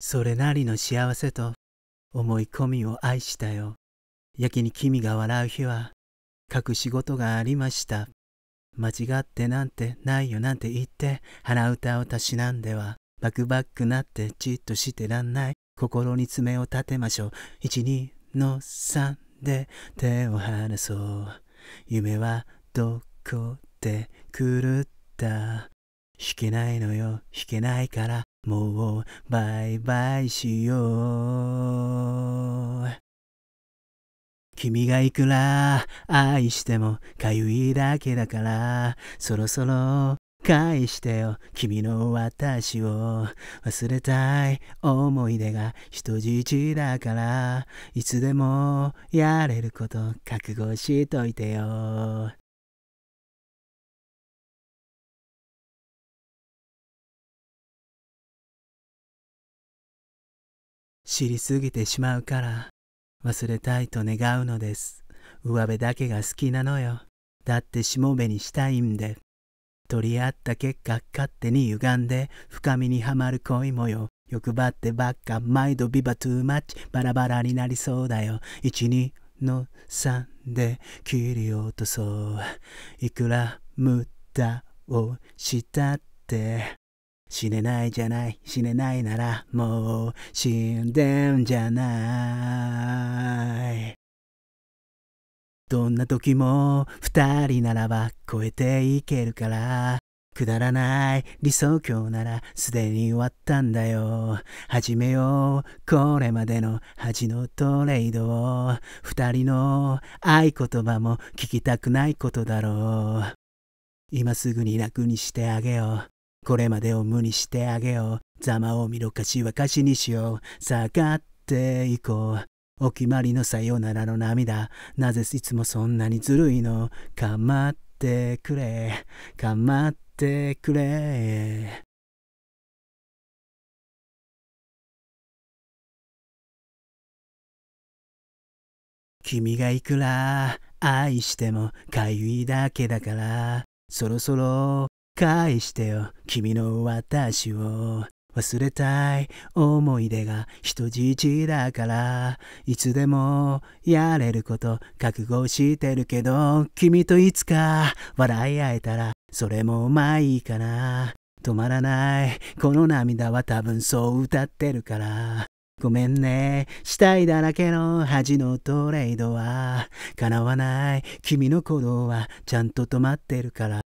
それなりの幸せと思い込みを愛したよ。やけに君が笑う日は隠し事がありました。間違ってなんてないよなんて言って鼻歌をたしなんではバクバックなってじっとしてらんない心に爪を立てましょう一二の三で手を離そう夢はどこで狂った弾けないのよ弾けないからもうバイバイしよう君がいくら愛してもかゆいだけだからそろそろ返してよ君の私を忘れたい思い出が人質だからいつでもやれること覚悟しといてよ知りすぎてしまうから忘れたいと願うのです上辺だけが好きなのよだってしもべにしたいんで取り合った結果勝手に歪んで深みにはまる恋模様欲張ってばっか毎度ビバトゥーマッチバラバラになりそうだよ12の3で切り落とそういくら無駄をしたって死ねないじゃない、死ねないなら、もう死んでんじゃない。どんな時も二人ならば超えていけるから、くだらない理想郷ならすでに終わったんだよ。始めよう。これまでの恥のトレードを。二人の合言葉も聞きたくないことだろう。今すぐに楽にしてあげよう。これまでを無にしてあげよう。ざまを見ろかしは歌詞にしよう。下がっていこう。お決まりのさよならの涙。なぜいつもそんなにずるいの。かまってくれ。かまってくれ。君がいくら愛してもかゆいだけだからそろそろ返してよ君の私を忘れたい思い出が人質だからいつでもやれること覚悟してるけど君といつか笑い合えたらそれもまあいいかな止まらないこの涙は多分そう歌ってるからごめんね死体だらけの恥のトレードは叶わない君の鼓動はちゃんと止まってるから